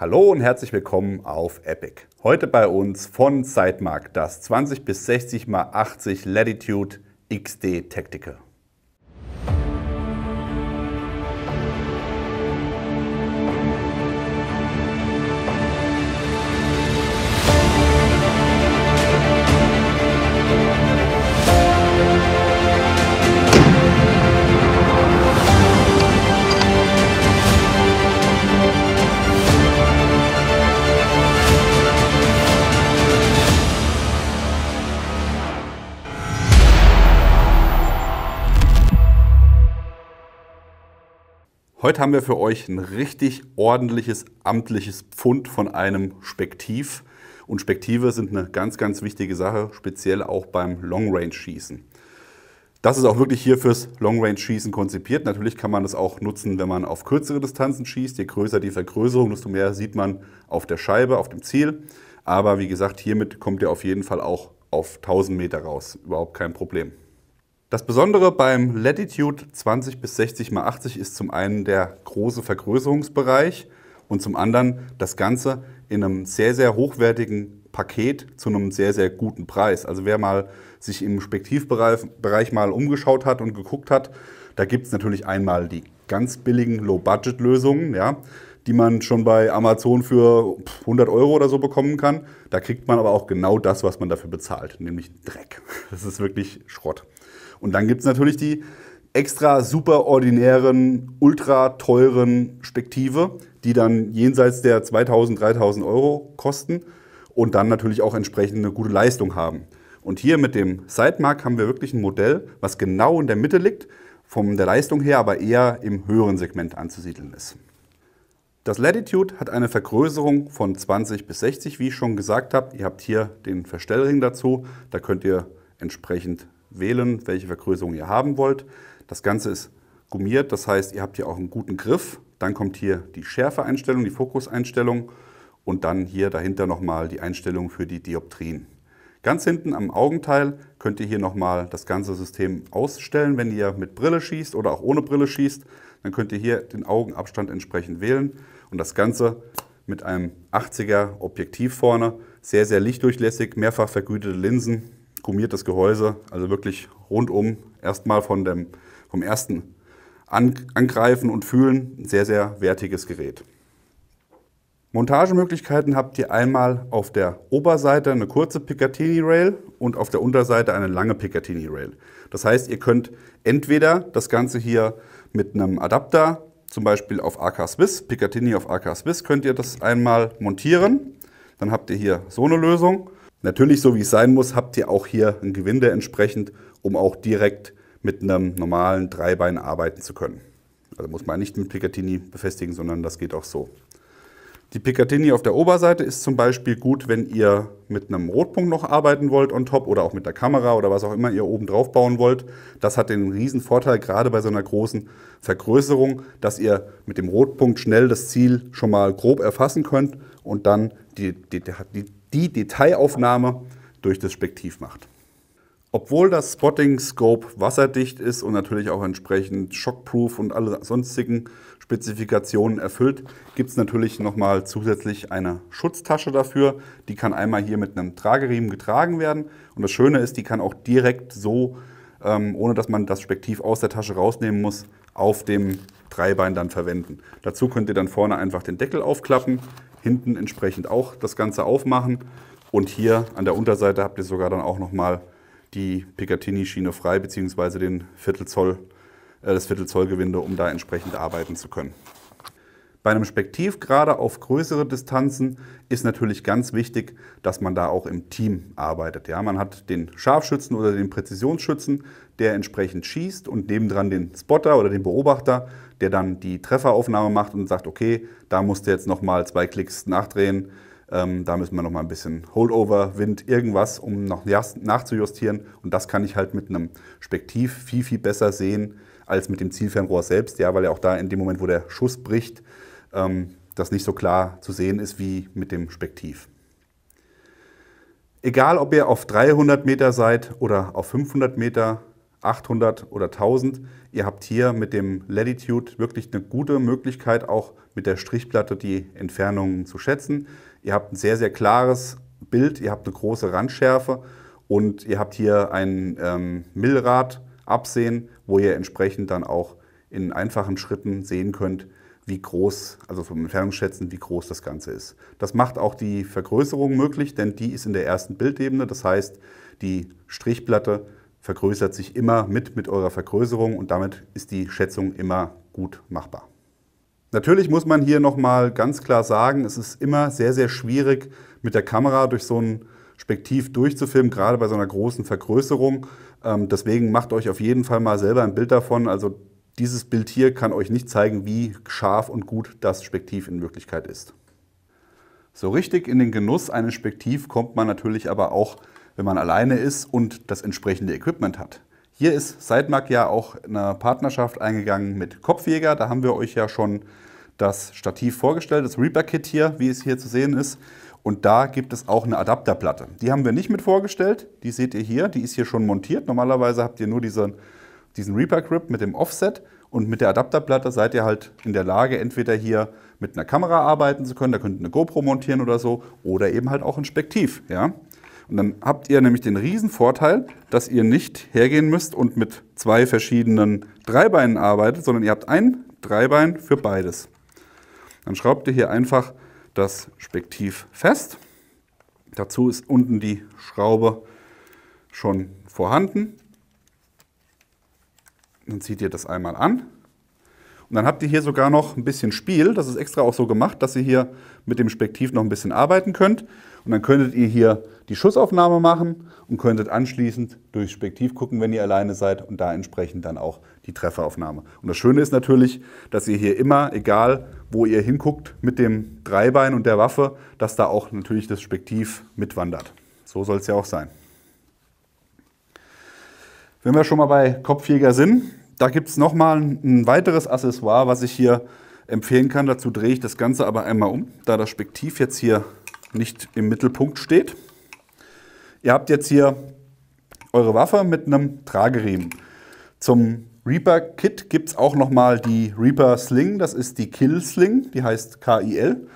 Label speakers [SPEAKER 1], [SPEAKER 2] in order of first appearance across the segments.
[SPEAKER 1] Hallo und herzlich willkommen auf Epic. Heute bei uns von Zeitmark das 20 bis 60 x 80 Latitude XD Tactical. Heute haben wir für euch ein richtig ordentliches amtliches Pfund von einem Spektiv. Und Spektive sind eine ganz, ganz wichtige Sache, speziell auch beim Long-Range-Schießen. Das ist auch wirklich hier fürs Long-Range-Schießen konzipiert. Natürlich kann man das auch nutzen, wenn man auf kürzere Distanzen schießt. Je größer die Vergrößerung, desto mehr sieht man auf der Scheibe, auf dem Ziel. Aber wie gesagt, hiermit kommt ihr auf jeden Fall auch auf 1000 Meter raus. Überhaupt kein Problem. Das Besondere beim Latitude 20 bis 60 x 80 ist zum einen der große Vergrößerungsbereich und zum anderen das Ganze in einem sehr, sehr hochwertigen Paket zu einem sehr, sehr guten Preis. Also wer mal sich im Spektivbereich mal umgeschaut hat und geguckt hat, da gibt es natürlich einmal die ganz billigen Low-Budget-Lösungen, ja, die man schon bei Amazon für 100 Euro oder so bekommen kann. Da kriegt man aber auch genau das, was man dafür bezahlt, nämlich Dreck. Das ist wirklich Schrott. Und dann gibt es natürlich die extra super ordinären, ultra teuren Spektive, die dann jenseits der 2000, 3000 Euro kosten und dann natürlich auch entsprechend eine gute Leistung haben. Und hier mit dem Sidemark haben wir wirklich ein Modell, was genau in der Mitte liegt, von der Leistung her aber eher im höheren Segment anzusiedeln ist. Das Latitude hat eine Vergrößerung von 20 bis 60, wie ich schon gesagt habe. Ihr habt hier den Verstellring dazu, da könnt ihr entsprechend wählen, welche Vergrößerung ihr haben wollt. Das Ganze ist gummiert, das heißt, ihr habt hier auch einen guten Griff. Dann kommt hier die Schärfeeinstellung, die Fokuseinstellung und dann hier dahinter nochmal die Einstellung für die Dioptrien. Ganz hinten am Augenteil könnt ihr hier nochmal das ganze System ausstellen. Wenn ihr mit Brille schießt oder auch ohne Brille schießt, dann könnt ihr hier den Augenabstand entsprechend wählen und das Ganze mit einem 80er Objektiv vorne. Sehr, sehr lichtdurchlässig, mehrfach vergütete Linsen, gummiertes Gehäuse, also wirklich rundum erstmal von dem, vom ersten Angreifen und Fühlen ein sehr, sehr wertiges Gerät. Montagemöglichkeiten habt ihr einmal auf der Oberseite eine kurze Picatinny Rail und auf der Unterseite eine lange Picatinny Rail. Das heißt, ihr könnt entweder das Ganze hier mit einem Adapter, zum Beispiel auf AK Swiss, Picatinny auf AK Swiss, könnt ihr das einmal montieren. Dann habt ihr hier so eine Lösung Natürlich, so wie es sein muss, habt ihr auch hier ein Gewinde entsprechend, um auch direkt mit einem normalen Dreibein arbeiten zu können. Also muss man nicht mit Picatinny befestigen, sondern das geht auch so. Die Picatinny auf der Oberseite ist zum Beispiel gut, wenn ihr mit einem Rotpunkt noch arbeiten wollt on top oder auch mit der Kamera oder was auch immer ihr oben drauf bauen wollt. Das hat den riesen Vorteil, gerade bei so einer großen Vergrößerung, dass ihr mit dem Rotpunkt schnell das Ziel schon mal grob erfassen könnt und dann die, die, die die Detailaufnahme durch das Spektiv macht. Obwohl das Spotting Scope wasserdicht ist und natürlich auch entsprechend shockproof und alle sonstigen Spezifikationen erfüllt, gibt es natürlich nochmal zusätzlich eine Schutztasche dafür. Die kann einmal hier mit einem Trageriemen getragen werden. Und das Schöne ist, die kann auch direkt so, ähm, ohne dass man das Spektiv aus der Tasche rausnehmen muss, auf dem Dreibein dann verwenden. Dazu könnt ihr dann vorne einfach den Deckel aufklappen, hinten entsprechend auch das Ganze aufmachen. Und hier an der Unterseite habt ihr sogar dann auch nochmal die Picatinny-Schiene frei, beziehungsweise den Viertel Zoll, äh, das Viertelzollgewinde, um da entsprechend arbeiten zu können. Bei einem Spektiv, gerade auf größere Distanzen, ist natürlich ganz wichtig, dass man da auch im Team arbeitet. Ja, man hat den Scharfschützen oder den Präzisionsschützen, der entsprechend schießt und nebendran den Spotter oder den Beobachter, der dann die Trefferaufnahme macht und sagt, okay, da musst du jetzt nochmal zwei Klicks nachdrehen, ähm, da müssen wir nochmal ein bisschen Holdover, Wind, irgendwas, um noch nachzujustieren. Und das kann ich halt mit einem Spektiv viel, viel besser sehen als mit dem Zielfernrohr selbst, ja, weil ja auch da in dem Moment, wo der Schuss bricht, ähm, das nicht so klar zu sehen ist wie mit dem Spektiv. Egal, ob ihr auf 300 Meter seid oder auf 500 Meter, 800 oder 1000, ihr habt hier mit dem Latitude wirklich eine gute Möglichkeit, auch mit der Strichplatte die Entfernungen zu schätzen. Ihr habt ein sehr, sehr klares Bild, ihr habt eine große Randschärfe und ihr habt hier ein ähm, Millrad absehen, wo ihr entsprechend dann auch in einfachen Schritten sehen könnt, wie groß, also vom Entfernungsschätzen, wie groß das Ganze ist. Das macht auch die Vergrößerung möglich, denn die ist in der ersten Bildebene. Das heißt, die Strichplatte vergrößert sich immer mit mit eurer Vergrößerung und damit ist die Schätzung immer gut machbar. Natürlich muss man hier nochmal ganz klar sagen, es ist immer sehr, sehr schwierig, mit der Kamera durch so ein Spektiv durchzufilmen, gerade bei so einer großen Vergrößerung. Ähm, deswegen macht euch auf jeden Fall mal selber ein Bild davon. Also dieses Bild hier kann euch nicht zeigen, wie scharf und gut das Spektiv in Wirklichkeit ist. So richtig in den Genuss eines Spektiv kommt man natürlich aber auch, wenn man alleine ist und das entsprechende Equipment hat. Hier ist Sidemark ja auch eine Partnerschaft eingegangen mit Kopfjäger. Da haben wir euch ja schon das Stativ vorgestellt, das Reaper-Kit hier, wie es hier zu sehen ist. Und da gibt es auch eine Adapterplatte. Die haben wir nicht mit vorgestellt. Die seht ihr hier. Die ist hier schon montiert. Normalerweise habt ihr nur diesen diesen Reaper Grip mit dem Offset und mit der Adapterplatte seid ihr halt in der Lage, entweder hier mit einer Kamera arbeiten zu können, da könnt ihr eine GoPro montieren oder so, oder eben halt auch ein Spektiv. Ja? Und dann habt ihr nämlich den riesen Vorteil, dass ihr nicht hergehen müsst und mit zwei verschiedenen Dreibeinen arbeitet, sondern ihr habt ein Dreibein für beides. Dann schraubt ihr hier einfach das Spektiv fest. Dazu ist unten die Schraube schon vorhanden. Dann zieht ihr das einmal an. Und dann habt ihr hier sogar noch ein bisschen Spiel. Das ist extra auch so gemacht, dass ihr hier mit dem Spektiv noch ein bisschen arbeiten könnt. Und dann könntet ihr hier die Schussaufnahme machen und könntet anschließend durchs Spektiv gucken, wenn ihr alleine seid und da entsprechend dann auch die Trefferaufnahme. Und das Schöne ist natürlich, dass ihr hier immer, egal wo ihr hinguckt, mit dem Dreibein und der Waffe, dass da auch natürlich das Spektiv mitwandert. So soll es ja auch sein. Wenn wir schon mal bei Kopfjäger sind, da gibt es nochmal ein weiteres Accessoire, was ich hier empfehlen kann. Dazu drehe ich das Ganze aber einmal um, da das Spektiv jetzt hier nicht im Mittelpunkt steht. Ihr habt jetzt hier eure Waffe mit einem Trageriemen. Zum Reaper Kit gibt es auch nochmal die Reaper Sling, das ist die Kill Sling, die heißt KIL.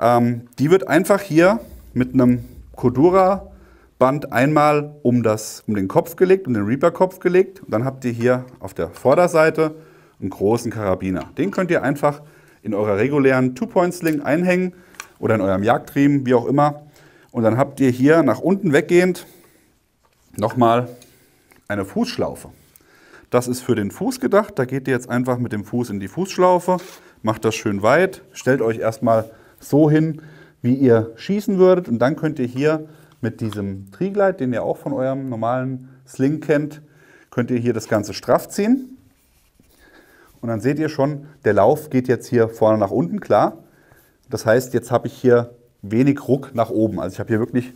[SPEAKER 1] Ähm, die wird einfach hier mit einem Kodura Band einmal um, das, um den Kopf gelegt, um den Reaper-Kopf gelegt. Und dann habt ihr hier auf der Vorderseite einen großen Karabiner. Den könnt ihr einfach in eurer regulären Two-Point-Sling einhängen oder in eurem Jagdriemen, wie auch immer. Und dann habt ihr hier nach unten weggehend nochmal eine Fußschlaufe. Das ist für den Fuß gedacht. Da geht ihr jetzt einfach mit dem Fuß in die Fußschlaufe, macht das schön weit, stellt euch erstmal so hin, wie ihr schießen würdet. Und dann könnt ihr hier mit diesem Trigleit, den ihr auch von eurem normalen Sling kennt, könnt ihr hier das Ganze straff ziehen. Und dann seht ihr schon, der Lauf geht jetzt hier vorne nach unten, klar. Das heißt, jetzt habe ich hier wenig Ruck nach oben. Also ich habe hier wirklich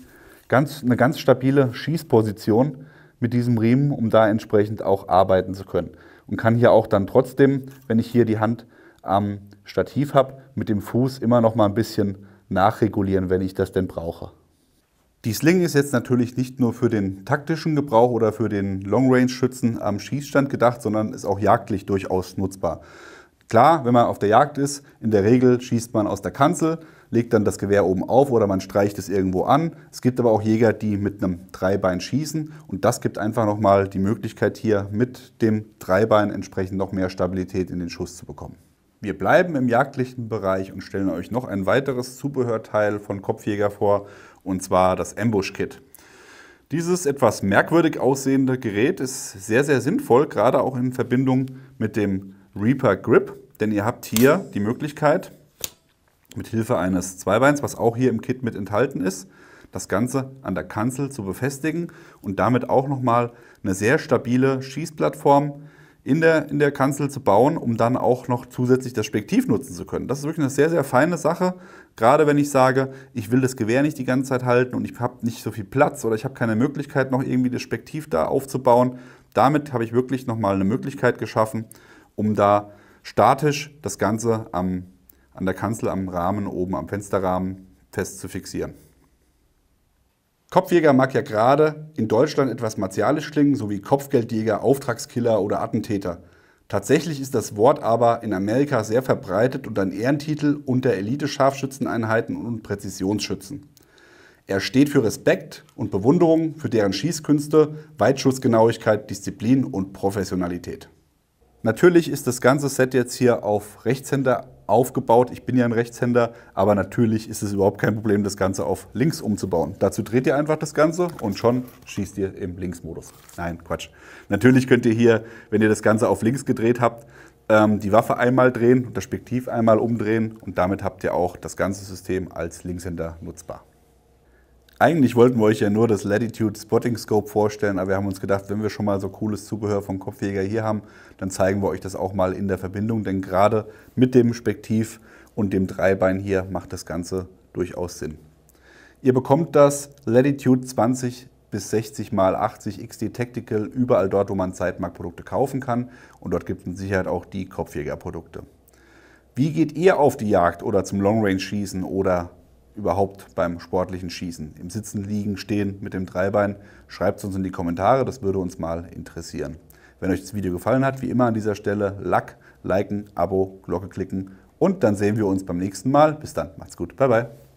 [SPEAKER 1] ganz, eine ganz stabile Schießposition mit diesem Riemen, um da entsprechend auch arbeiten zu können. Und kann hier auch dann trotzdem, wenn ich hier die Hand am Stativ habe, mit dem Fuß immer noch mal ein bisschen nachregulieren, wenn ich das denn brauche. Die Sling ist jetzt natürlich nicht nur für den taktischen Gebrauch oder für den Long-Range-Schützen am Schießstand gedacht, sondern ist auch jagdlich durchaus nutzbar. Klar, wenn man auf der Jagd ist, in der Regel schießt man aus der Kanzel, legt dann das Gewehr oben auf oder man streicht es irgendwo an. Es gibt aber auch Jäger, die mit einem Dreibein schießen und das gibt einfach nochmal die Möglichkeit hier mit dem Dreibein entsprechend noch mehr Stabilität in den Schuss zu bekommen. Wir bleiben im jagdlichen Bereich und stellen euch noch ein weiteres Zubehörteil von Kopfjäger vor, und zwar das Ambush-Kit. Dieses etwas merkwürdig aussehende Gerät ist sehr, sehr sinnvoll, gerade auch in Verbindung mit dem Reaper Grip, denn ihr habt hier die Möglichkeit, mit Hilfe eines Zweibeins, was auch hier im Kit mit enthalten ist, das Ganze an der Kanzel zu befestigen und damit auch nochmal eine sehr stabile Schießplattform in der, in der Kanzel zu bauen, um dann auch noch zusätzlich das Spektiv nutzen zu können. Das ist wirklich eine sehr, sehr feine Sache, gerade wenn ich sage, ich will das Gewehr nicht die ganze Zeit halten und ich habe nicht so viel Platz oder ich habe keine Möglichkeit, noch irgendwie das Spektiv da aufzubauen. Damit habe ich wirklich nochmal eine Möglichkeit geschaffen, um da statisch das Ganze am, an der Kanzel am Rahmen oben am Fensterrahmen fest zu fixieren. Kopfjäger mag ja gerade in Deutschland etwas martialisch klingen, so wie Kopfgeldjäger, Auftragskiller oder Attentäter. Tatsächlich ist das Wort aber in Amerika sehr verbreitet und ein Ehrentitel unter Elite-Scharfschützeneinheiten und Präzisionsschützen. Er steht für Respekt und Bewunderung für deren Schießkünste, Weitschussgenauigkeit, Disziplin und Professionalität. Natürlich ist das ganze Set jetzt hier auf Rechtshänder aufgebaut. Ich bin ja ein Rechtshänder, aber natürlich ist es überhaupt kein Problem, das Ganze auf links umzubauen. Dazu dreht ihr einfach das Ganze und schon schießt ihr im Linksmodus. Nein, Quatsch. Natürlich könnt ihr hier, wenn ihr das Ganze auf links gedreht habt, ähm, die Waffe einmal drehen und das Spektiv einmal umdrehen und damit habt ihr auch das ganze System als Linkshänder nutzbar eigentlich wollten wir euch ja nur das Latitude Spotting Scope vorstellen, aber wir haben uns gedacht, wenn wir schon mal so cooles Zubehör vom Kopfjäger hier haben, dann zeigen wir euch das auch mal in der Verbindung, denn gerade mit dem Spektiv und dem Dreibein hier macht das Ganze durchaus Sinn. Ihr bekommt das Latitude 20 bis 60 x 80 XD Tactical überall dort, wo man Zeitmarktprodukte kaufen kann und dort gibt es mit Sicherheit auch die Kopfjägerprodukte. Wie geht ihr auf die Jagd oder zum Long Range Schießen oder überhaupt beim sportlichen Schießen? Im Sitzen, Liegen, Stehen mit dem Dreibein? Schreibt es uns in die Kommentare, das würde uns mal interessieren. Wenn euch das Video gefallen hat, wie immer an dieser Stelle, Lack, liken, Abo, Glocke klicken und dann sehen wir uns beim nächsten Mal. Bis dann, macht's gut, bye bye.